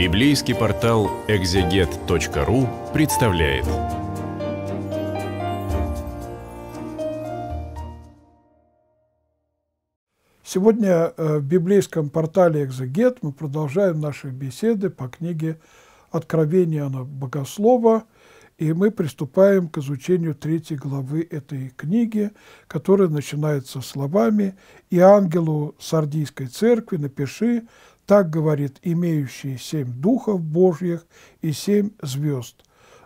Библейский портал экзегет.ру представляет. Сегодня э, в библейском портале «Экзегет» мы продолжаем наши беседы по книге «Откровение на богослова», и мы приступаем к изучению третьей главы этой книги, которая начинается словами «И ангелу Сардийской церкви напиши, так говорит имеющий семь духов Божьих и семь звезд.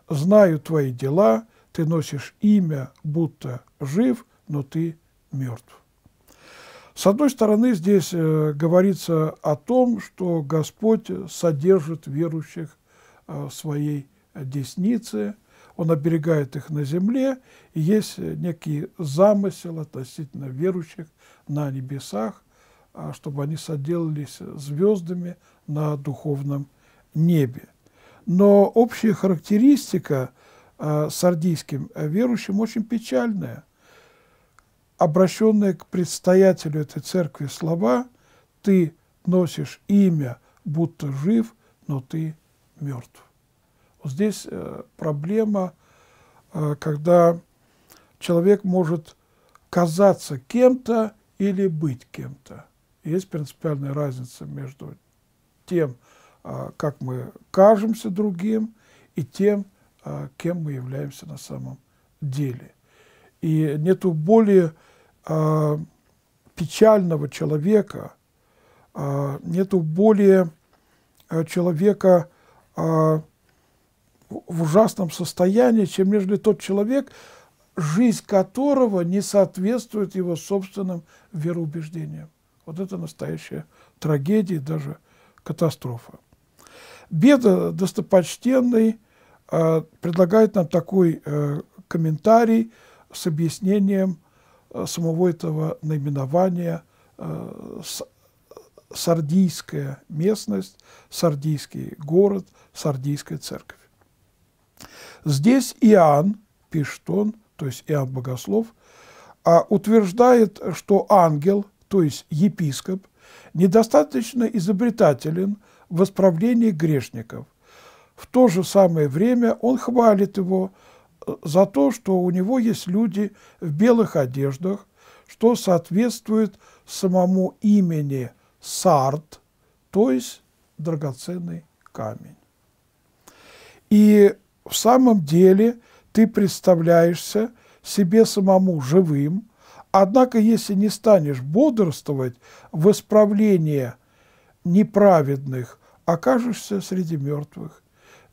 Знаю твои дела, ты носишь имя, будто жив, но ты мертв. С одной стороны, здесь э, говорится о том, что Господь содержит верующих э, в своей деснице, Он оберегает их на земле, и есть некий замысел относительно верующих на небесах, а, чтобы они соделались звездами на духовном небе. Но общая характеристика а, сардийским верующим очень печальная. Обращенные к предстоятелю этой церкви слова «ты носишь имя, будто жив, но ты мертв». Вот здесь э, проблема, э, когда человек может казаться кем-то или быть кем-то. Есть принципиальная разница между тем, а, как мы кажемся другим, и тем, а, кем мы являемся на самом деле. И нету более а, печального человека, нету более человека в ужасном состоянии, чем нежели тот человек, жизнь которого не соответствует его собственным вероубеждениям. Вот это настоящая трагедия, даже катастрофа. Беда достопочтенный а, предлагает нам такой э, комментарий с объяснением э, самого этого наименования э, сардийская местность, сардийский город, сардийская церковь. Здесь Иоанн, пишет он, то есть Иоанн Богослов, а, утверждает, что ангел – то есть епископ, недостаточно изобретателен в исправлении грешников. В то же самое время он хвалит его э, за то, что у него есть люди в белых одеждах, что соответствует самому имени Сарт, то есть драгоценный камень. И в самом деле ты представляешься себе самому живым – Однако, если не станешь бодрствовать в исправлении неправедных, окажешься среди мертвых.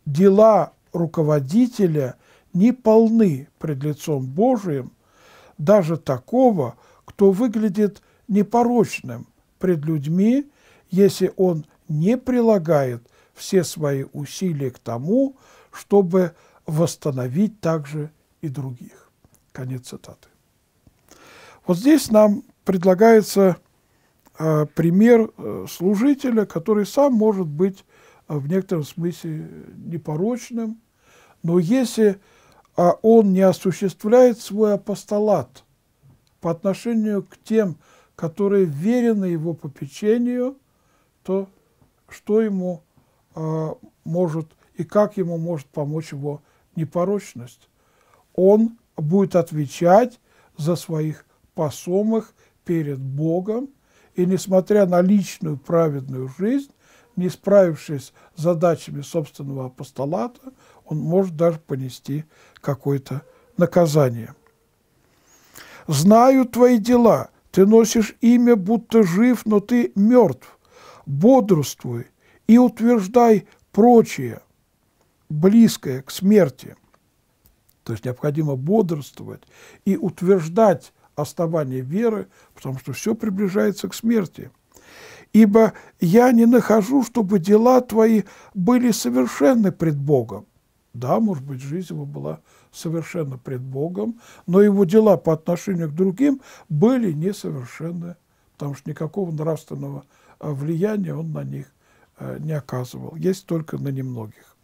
Дела руководителя не полны пред лицом Божиим, даже такого, кто выглядит непорочным пред людьми, если он не прилагает все свои усилия к тому, чтобы восстановить также и других. Конец цитаты. Вот здесь нам предлагается э, пример э, служителя, который сам может быть э, в некотором смысле непорочным, но если а, он не осуществляет свой апостолат по отношению к тем, которые верены его попечению, то что ему а, может и как ему может помочь его непорочность? Он будет отвечать за своих посомых перед Богом, и несмотря на личную праведную жизнь, не справившись с задачами собственного апостолата, он может даже понести какое-то наказание. «Знаю твои дела, ты носишь имя, будто жив, но ты мертв. Бодрствуй и утверждай прочее, близкое к смерти». То есть необходимо бодрствовать и утверждать основание веры, потому что все приближается к смерти. Ибо я не нахожу, чтобы дела твои были совершенны пред Богом. Да, может быть, жизнь его была совершенно пред Богом, но его дела по отношению к другим были несовершенны, потому что никакого нравственного э, влияния он на них э, не оказывал, есть только на немногих.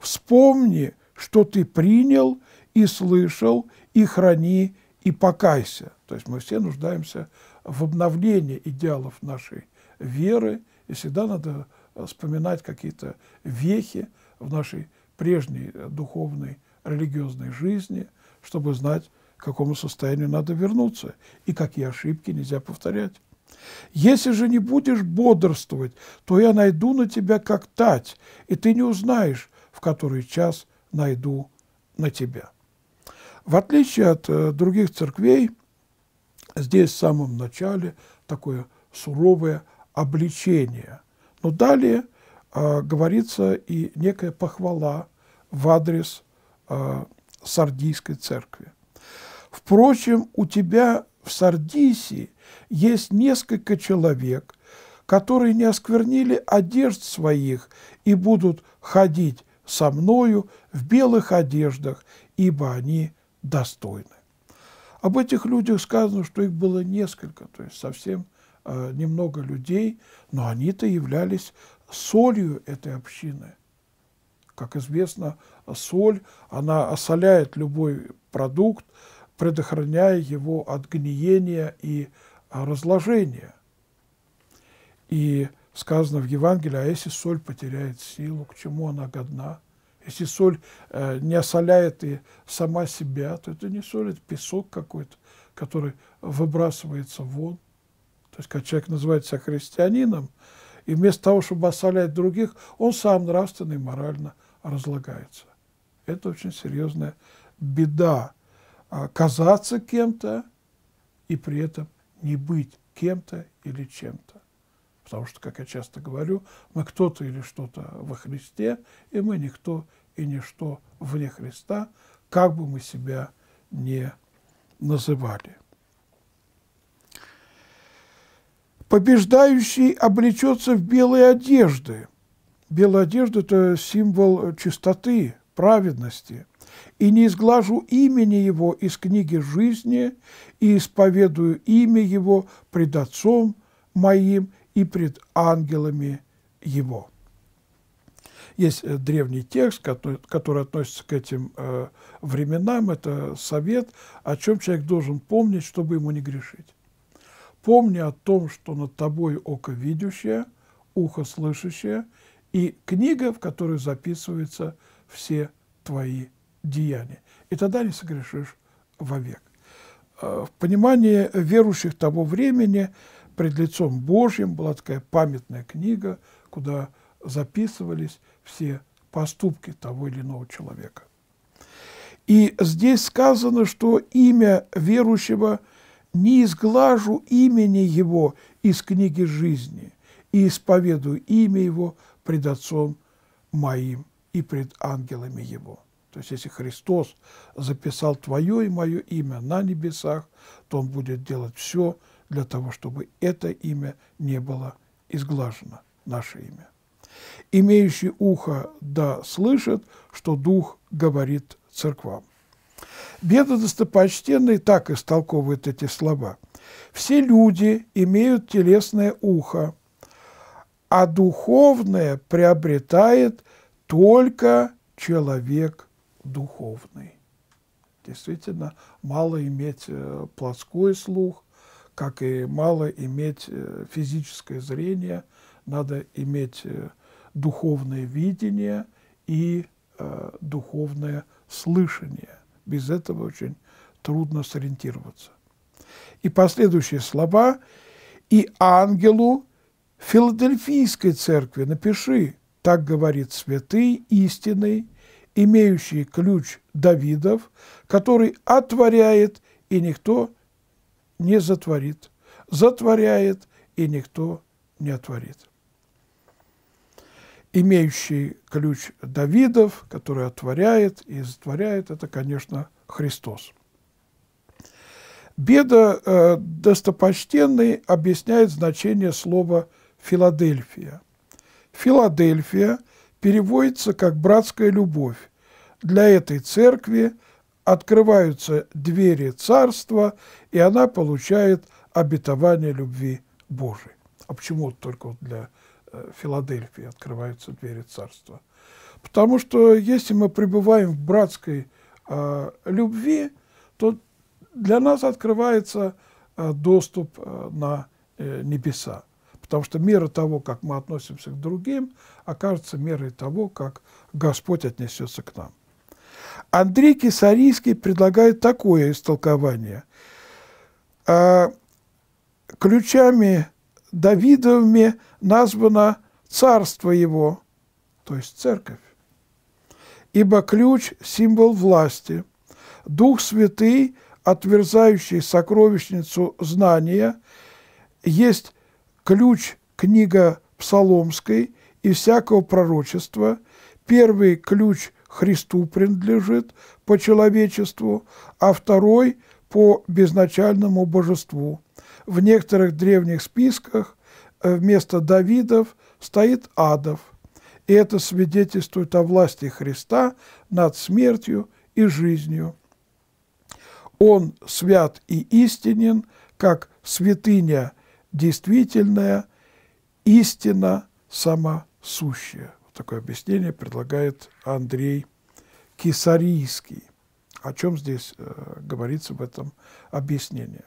Вспомни, что ты принял и слышал, и храни, и покайся. То есть мы все нуждаемся в обновлении идеалов нашей веры, и всегда надо э, вспоминать какие-то вехи в нашей прежней э, духовной, религиозной жизни, чтобы знать, к какому состоянию надо вернуться и какие ошибки нельзя повторять. Если же не будешь бодрствовать, то я найду на тебя как тать, и ты не узнаешь, в который час найду на тебя. В отличие от э, других церквей, здесь в самом начале такое суровое обличение. Но далее э, говорится и некая похвала в адрес э, Сардийской церкви. Впрочем, у тебя в Сардисе есть несколько человек, которые не осквернили одежд своих и будут ходить со мною в белых одеждах, ибо они достойны. Об этих людях сказано, что их было несколько, то есть совсем э, немного людей, но они-то являлись солью этой общины. Как известно, соль, она осоляет любой продукт, предохраняя его от гниения и э, разложения. И сказано в Евангелии, а если соль потеряет силу, к чему она годна? Если соль э, не осоляет и сама себя, то это не соль, это песок какой-то, который выбрасывается вон. То есть, когда человек называет себя христианином, и вместо того, чтобы осолять других, он сам нравственно и морально разлагается. Это очень серьезная беда. А казаться кем-то и при этом не быть кем-то или чем-то. Потому что, как я часто говорю, мы кто-то или что-то во Христе, и мы никто и ничто вне Христа, как бы мы себя не называли. Побеждающий облечется в белые одежды. Белая одежда – это символ чистоты, праведности. «И не изглажу имени его из книги жизни, и исповедую имя его пред отцом моим и пред ангелами его. Есть э, древний текст, который, относится к этим э, временам, это совет, о чем человек должен помнить, чтобы ему не грешить. Помни о том, что над тобой око видящее, ухо слышащее и книга, в которой записываются все твои деяния. И тогда не согрешишь вовек. Э, в понимании верующих того времени – пред лицом Божьим была такая памятная книга, куда записывались все поступки того или иного человека. И здесь сказано, что имя верующего не изглажу имени его из книги жизни и исповедую имя его пред Отцом моим и пред ангелами его. То есть если Христос записал твое и мое имя на небесах, то Он будет делать все для того, чтобы это имя не было изглажено, наше имя. Имеющий ухо да слышит, что Дух говорит церквам. Беда достопочтенный так истолковывает эти слова. Все люди имеют телесное ухо, а духовное приобретает только человек духовный. Действительно, мало иметь э, плоской слух, как и мало иметь э, физическое зрение, надо иметь э, духовное видение и духовное слышание. Без этого очень трудно сориентироваться. И последующие слова «И ангелу Филадельфийской церкви напиши, так говорит святый, истинный, имеющий ключ Давидов, который отворяет, и никто не затворит, затворяет, и никто не отворит. Имеющий ключ Давидов, который отворяет и затворяет, это, конечно, Христос. Беда э, достопочтенный объясняет значение слова «Филадельфия». Филадельфия переводится как «братская любовь», для этой церкви открываются двери царства, и она получает обетование любви Божией. А почему только для э, Филадельфии открываются двери царства? Потому что если мы пребываем в братской э, любви, то для нас открывается э, доступ э, на э, небеса. Потому что мера того, как мы относимся к другим, окажется мерой того, как Господь отнесется к нам. Андрей Кисарийский предлагает такое истолкование. «А, ключами Давидовыми названо царство его, то есть церковь. Ибо ключ – символ власти. Дух Святый, отверзающий сокровищницу знания, есть ключ книга Псаломской и всякого пророчества, первый ключ – Христу принадлежит по человечеству, а второй – по безначальному божеству. В некоторых древних списках э, вместо Давидов стоит Адов, и это свидетельствует о власти Христа над смертью и жизнью. Он свят и истинен, как святыня действительная, истина самосущая такое объяснение предлагает Андрей Кисарийский. О чем здесь э, говорится в этом объяснении?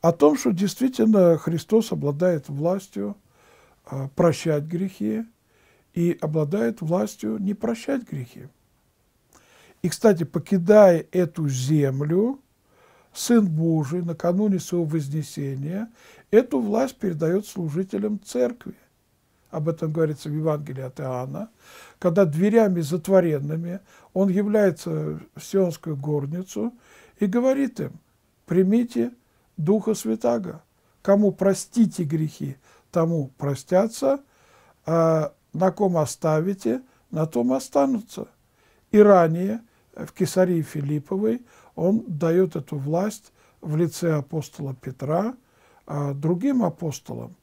О том, что действительно Христос обладает властью э, прощать грехи и обладает властью не прощать грехи. И, кстати, покидая эту землю, Сын Божий накануне своего вознесения эту власть передает служителям церкви об этом говорится в Евангелии от Иоанна, когда дверями затворенными он является в Сионскую горницу и говорит им, примите Духа Святаго, кому простите грехи, тому простятся, а на ком оставите, на том останутся. И ранее в Кесарии Филипповой он дает эту власть в лице апостола Петра а другим апостолам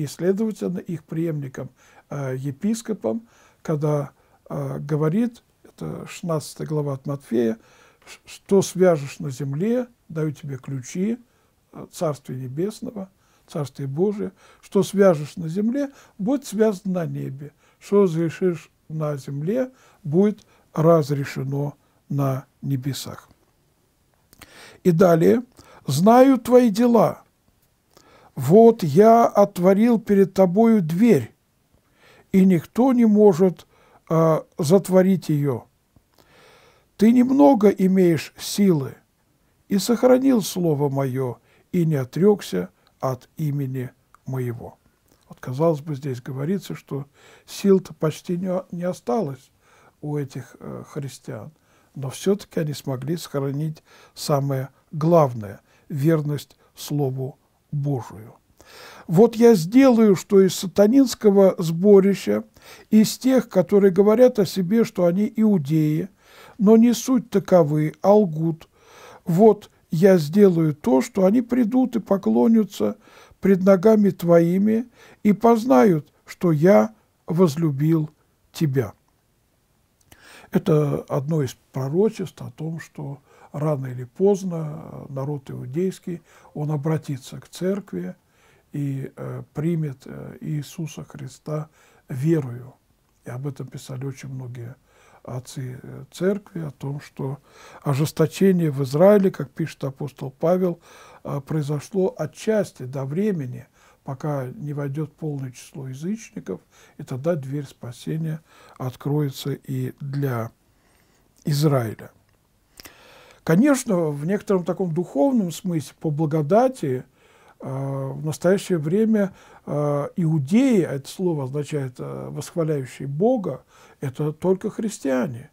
и, следовательно, их преемником, э, епископом, когда э, говорит, это 16 глава от Матфея, что свяжешь на земле, даю тебе ключи э, Царствия Небесного, Царствия Божия, что свяжешь на земле, будет связано на небе, что разрешишь на земле, будет разрешено на небесах. И далее, знаю твои дела, «Вот я отворил перед тобою дверь, и никто не может э, затворить ее. Ты немного имеешь силы, и сохранил слово мое, и не отрекся от имени моего». Вот, казалось бы, здесь говорится, что сил-то почти не, не осталось у этих э, христиан, но все-таки они смогли сохранить самое главное – верность Слову Божию. Вот я сделаю, что из сатанинского сборища, из тех, которые говорят о себе, что они иудеи, но не суть таковы, а лгут. Вот я сделаю то, что они придут и поклонятся пред ногами твоими и познают, что я возлюбил тебя. Это одно из пророчеств о том, что рано или поздно э, народ иудейский, он обратится к церкви и э, примет э, Иисуса Христа верою. И об этом писали очень многие отцы церкви, о том, что ожесточение в Израиле, как пишет апостол Павел, произошло отчасти до времени, пока не войдет полное число язычников, и тогда дверь спасения откроется и для Израиля. Конечно, в некотором таком духовном смысле, по благодати, э, в настоящее время э, иудеи, а это слово означает э, восхваляющий Бога, это только христиане,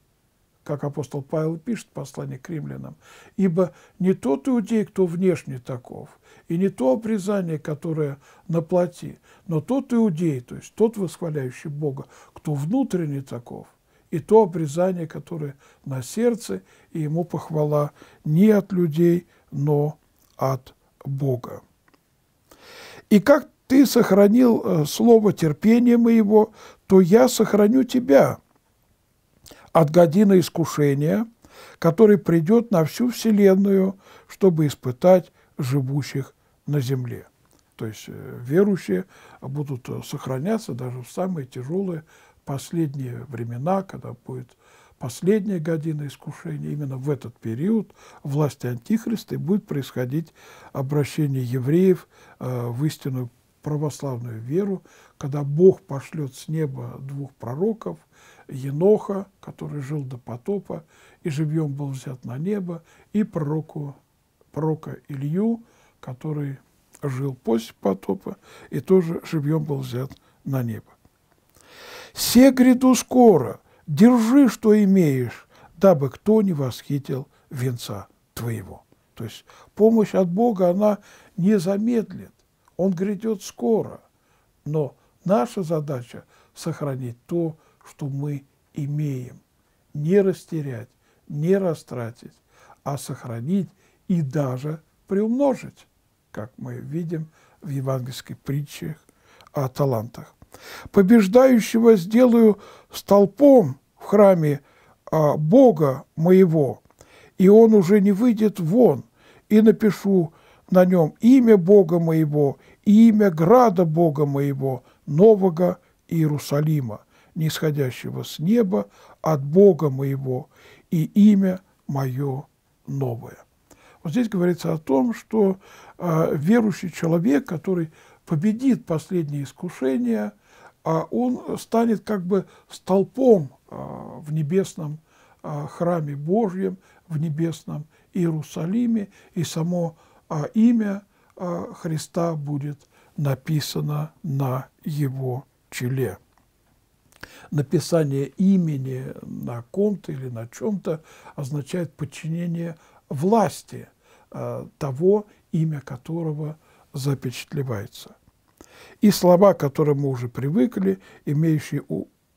как апостол Павел пишет в послании к римлянам. «Ибо не тот иудей, кто внешне таков, и не то обрезание, которое на плоти, но тот иудей, то есть тот восхваляющий Бога, кто внутренне таков, и то обрезание, которое на сердце, и ему похвала не от людей, но от Бога. И как ты сохранил э, слово терпения моего, то я сохраню тебя от годины искушения, который придет на всю вселенную, чтобы испытать живущих на земле. То есть э, верующие будут э, сохраняться даже в самые тяжелые последние времена, когда будет последняя година искушения, именно в этот период власти Антихриста и будет происходить обращение евреев э, в истинную православную веру, когда Бог пошлет с неба двух пророков, Еноха, который жил до потопа и живьем был взят на небо, и пророку, пророка Илью, который жил после потопа и тоже живьем был взят на небо. «Все гряду скоро, держи, что имеешь, дабы кто не восхитил венца твоего». То есть помощь от Бога, она не замедлит, Он грядет скоро, но наша задача – сохранить то, что мы имеем, не растерять, не растратить, а сохранить и даже приумножить, как мы видим в евангельских притчах о талантах. Побеждающего сделаю столпом в храме а, Бога моего, и он уже не выйдет вон, и напишу на нем имя Бога моего и имя града Бога моего, нового Иерусалима, нисходящего с неба от Бога моего, и имя мое новое. Вот здесь говорится о том, что э, верующий человек, который победит последнее искушение – а он станет как бы столпом а, в небесном а, храме Божьем, в небесном Иерусалиме, и само имя Христа будет написано на его челе. Написание имени на ком-то или на чем-то означает подчинение власти того, имя которого запечатлевается – и слова, к которым мы уже привыкли, имеющие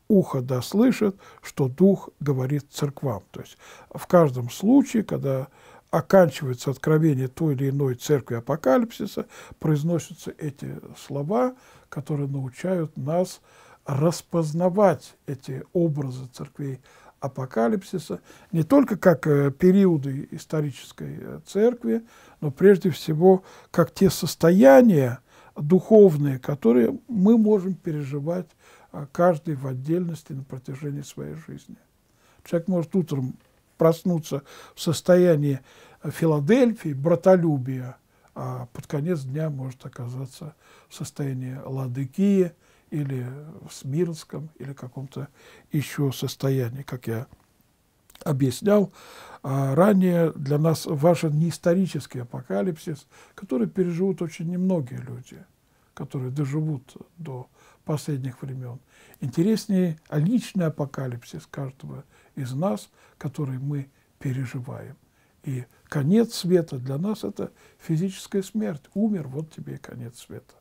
ухо да слышат, что Дух говорит церквам. То есть в каждом случае, когда оканчивается откровение той или иной церкви апокалипсиса, произносятся эти слова, которые научают нас распознавать эти образы церквей апокалипсиса не только как э, периоды исторической э, церкви, но прежде всего как те состояния, духовные, которые мы можем переживать а, каждый в отдельности на протяжении своей жизни. Человек может утром проснуться в состоянии э, Филадельфии, братолюбия, а под конец дня может оказаться в состоянии Ладыкии или в Смирнском, или каком-то еще состоянии, как я объяснял, а ранее для нас важен не исторический апокалипсис, который переживут очень немногие люди, которые доживут до последних времен. Интереснее а личный апокалипсис каждого из нас, который мы переживаем. И конец света для нас – это физическая смерть. Умер, вот тебе и конец света.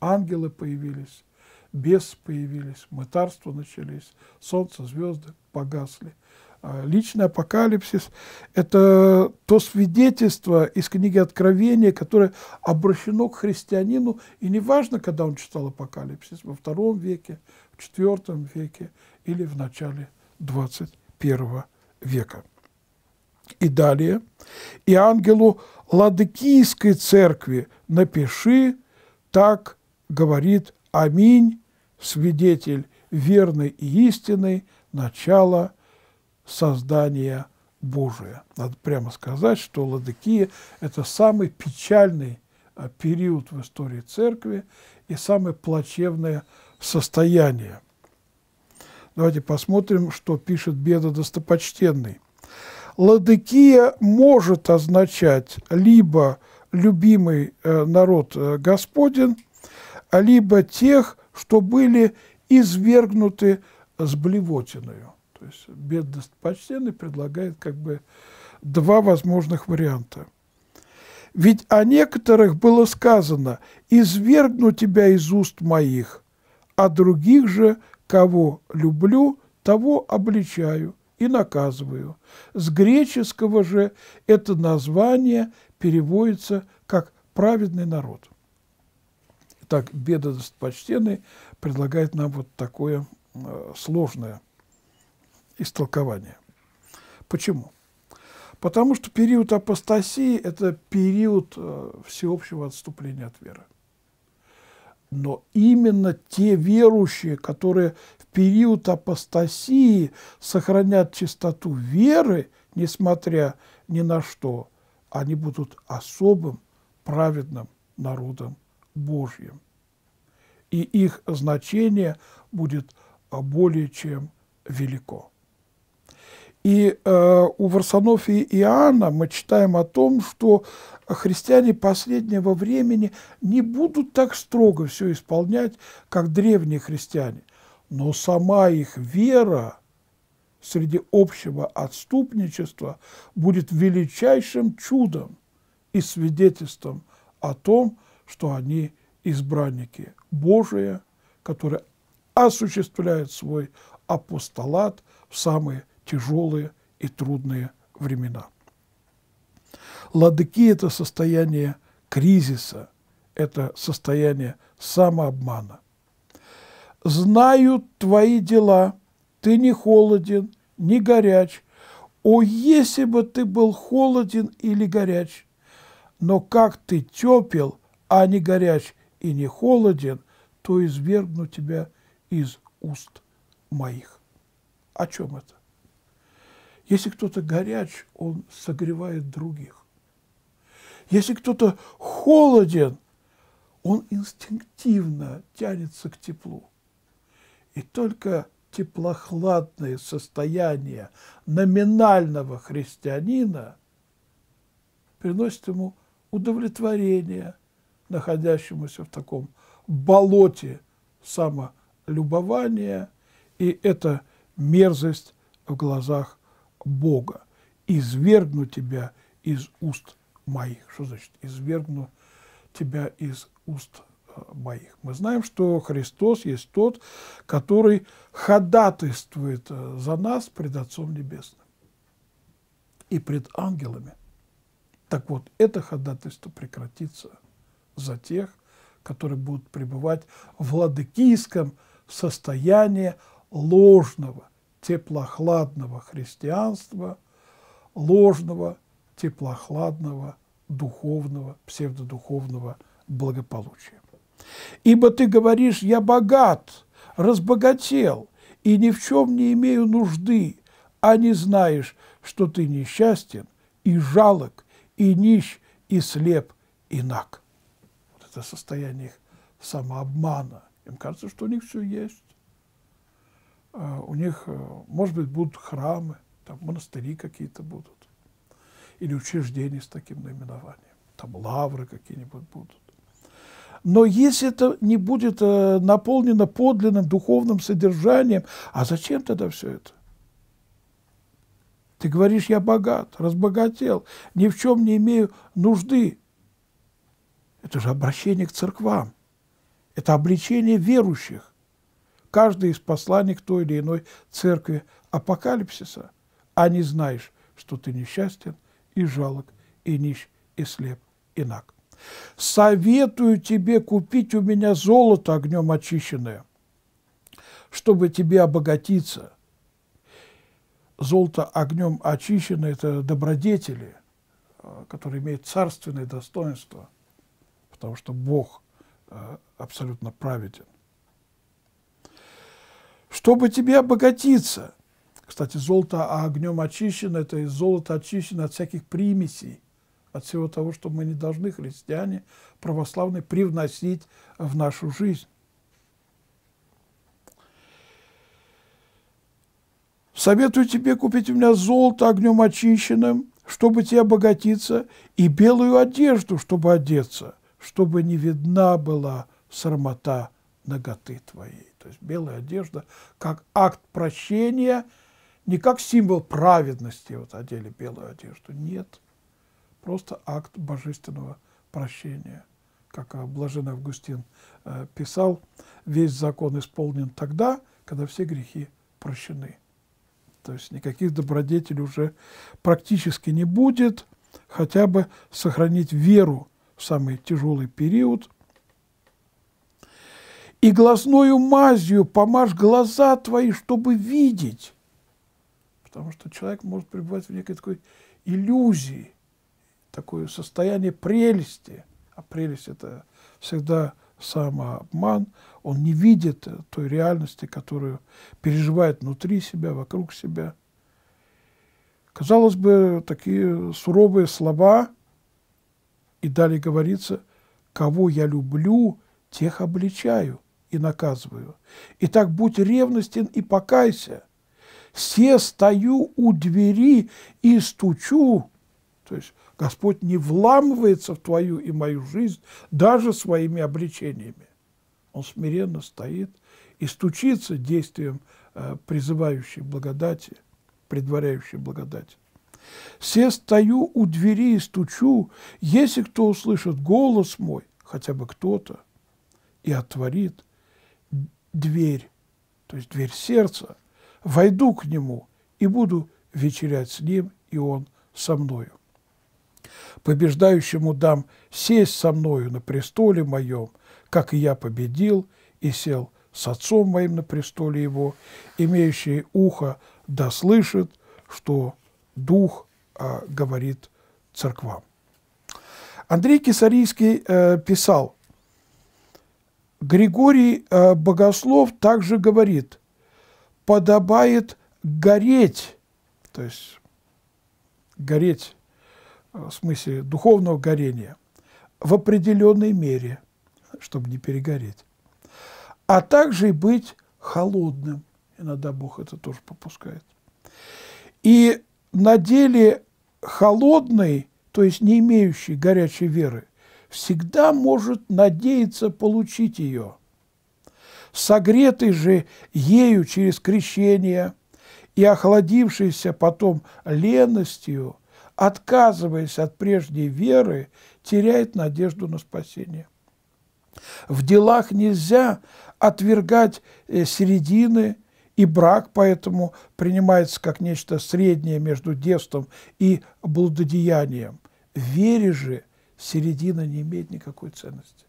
Ангелы появились, бес появились, мытарства начались, солнце, звезды погасли – а, личный апокалипсис – это то свидетельство из книги Откровения, которое обращено к христианину, и неважно, когда он читал апокалипсис, во втором веке, в четвертом веке или в начале 21 века. И далее. «И ангелу Ладыкийской церкви напиши, так говорит Аминь, свидетель верный и истинный, начало – создание Божие. Надо прямо сказать, что Ладыкия – это самый печальный э, период в истории церкви и самое плачевное состояние. Давайте посмотрим, что пишет Беда Достопочтенный. Ладыкия может означать либо любимый э, народ э, Господен, либо тех, что были извергнуты с блевотиною. То есть бедность почтенный предлагает как бы два возможных варианта. Ведь о некоторых было сказано «извергну тебя из уст моих», а других же, кого люблю, того обличаю и наказываю. С греческого же это название переводится как «праведный народ». Так бедность почтенный предлагает нам вот такое э, сложное истолкования. Почему? Потому что период апостасии – это период э, всеобщего отступления от веры. Но именно те верующие, которые в период апостасии сохранят чистоту веры, несмотря ни на что, они будут особым праведным народом Божьим. И их значение будет более чем велико. И э, у и Иоанна мы читаем о том, что христиане последнего времени не будут так строго все исполнять, как древние христиане. Но сама их вера среди общего отступничества будет величайшим чудом и свидетельством о том, что они избранники Божие, которые осуществляют свой апостолат в самые тяжелые и трудные времена. Ладыки – это состояние кризиса, это состояние самообмана. Знаю твои дела, ты не холоден, не горяч. О, если бы ты был холоден или горяч! Но как ты тепел, а не горяч и не холоден, то извергну тебя из уст моих». О чем это? Если кто-то горяч, он согревает других. Если кто-то холоден, он инстинктивно тянется к теплу. И только теплохладное состояние номинального христианина приносит ему удовлетворение, находящемуся в таком болоте самолюбования, и это мерзость в глазах Бога, извергну тебя из уст моих. Что значит извергну тебя из уст э, моих? Мы знаем, что Христос есть тот, который ходатайствует э, за нас пред Отцом Небесным и пред ангелами. Так вот, это ходатайство прекратится за тех, которые будут пребывать в ладыкийском состоянии ложного – теплохладного христианства, ложного, теплохладного, духовного, псевдодуховного благополучия. Ибо ты говоришь, я богат, разбогател и ни в чем не имею нужды, а не знаешь, что ты несчастен и жалок, и нищ, и слеп, и наг. Вот это состояние их самообмана. Им кажется, что у них все есть. А, у них, э, может быть, будут храмы, там монастыри какие-то будут, или учреждения с таким наименованием, там лавры какие-нибудь будут. Но если это не будет э, наполнено подлинным духовным содержанием, а зачем тогда все это? Ты говоришь, я богат, разбогател, ни в чем не имею нужды. Это же обращение к церквам. Это обличение верующих каждый из посланник той или иной церкви апокалипсиса, а не знаешь, что ты несчастен и жалок, и нищ, и слеп, и наг. Советую тебе купить у меня золото огнем очищенное, чтобы тебе обогатиться. Золото огнем очищенное – это добродетели, э, которые имеют царственное достоинство, потому что Бог э, абсолютно праведен чтобы тебе обогатиться. Кстати, золото огнем очищено, это и золото очищено от всяких примесей, от всего того, что мы не должны, христиане, православные, привносить в нашу жизнь. Советую тебе купить у меня золото огнем очищенным, чтобы тебе обогатиться, и белую одежду, чтобы одеться, чтобы не видна была срамота ноготы твоей. То есть белая одежда как акт прощения, не как символ праведности, вот одели белую одежду, нет. Просто акт божественного прощения. Как блаженный Августин э, писал, весь закон исполнен тогда, когда все грехи прощены. То есть никаких добродетелей уже практически не будет, хотя бы сохранить веру в самый тяжелый период – и глазною мазью помажь глаза твои, чтобы видеть. Потому что человек может пребывать в некой такой иллюзии, такое состояние прелести. А прелесть – это всегда самообман. Он не видит той реальности, которую переживает внутри себя, вокруг себя. Казалось бы, такие суровые слова, и далее говорится, кого я люблю, тех обличаю – и наказываю. Итак, будь ревностен и покайся. Все стою у двери и стучу. То есть Господь не вламывается в твою и мою жизнь даже своими обречениями. Он смиренно стоит и стучится действием э, призывающей благодати, предваряющей благодати. Все стою у двери и стучу, если кто услышит голос мой, хотя бы кто-то, и отворит, дверь, то есть дверь сердца, войду к нему и буду вечерять с ним, и он со мною. Побеждающему дам сесть со мною на престоле моем, как и я победил и сел с отцом моим на престоле его, имеющий ухо да слышит, что Дух а, говорит церквам. Андрей Кисарийский э, писал, Григорий э, Богослов также говорит, подобает гореть, то есть гореть э, в смысле духовного горения, в определенной мере, чтобы не перегореть, а также и быть холодным. Иногда Бог это тоже попускает. И на деле холодный, то есть не имеющий горячей веры, всегда может надеяться получить ее. Согретый же ею через крещение и охладившийся потом леностью, отказываясь от прежней веры, теряет надежду на спасение. В делах нельзя отвергать э, середины, и брак поэтому принимается как нечто среднее между девством и блудодеянием. вере же середина не имеет никакой ценности.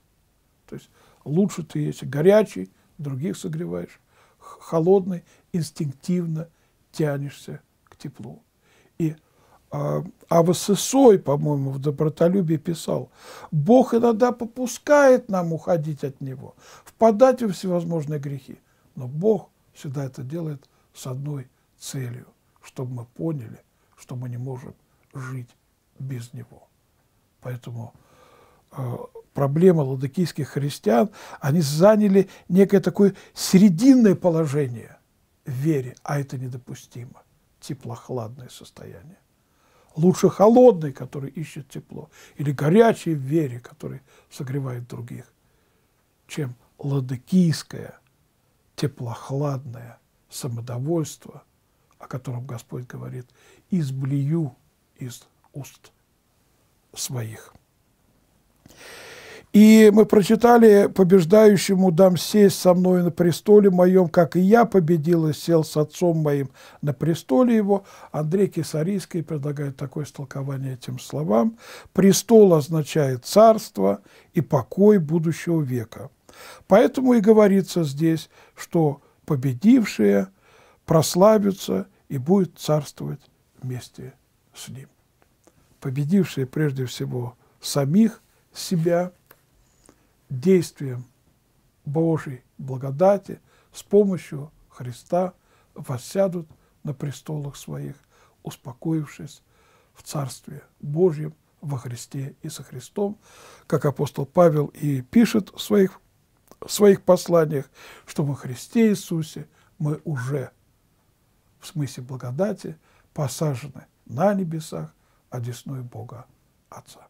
То есть лучше ты, если горячий, других согреваешь, холодный, инстинктивно тянешься к теплу. И а, Авасысой, по-моему, в «Добротолюбии» писал, «Бог иногда попускает нам уходить от Него, впадать во всевозможные грехи, но Бог всегда это делает с одной целью, чтобы мы поняли, что мы не можем жить без Него». Поэтому э, проблема ладокийских христиан, они заняли некое такое серединное положение в вере, а это недопустимо, теплохладное состояние. Лучше холодный, который ищет тепло, или горячий в вере, который согревает других, чем ладокийское, теплохладное самодовольство, о котором Господь говорит, «Изблею из уст своих. И мы прочитали «Побеждающему дам сесть со мной на престоле моем, как и я победил и сел с отцом моим на престоле его». Андрей Кисарийский предлагает такое истолкование этим словам. «Престол означает царство и покой будущего века». Поэтому и говорится здесь, что победившие прославятся и будут царствовать вместе с ним победившие прежде всего самих себя действием Божьей благодати с помощью Христа воссядут на престолах своих, успокоившись в Царстве Божьем во Христе и со Христом, как апостол Павел и пишет в своих, в своих посланиях, что во Христе Иисусе мы уже в смысле благодати посажены на небесах одесную Бога Отца.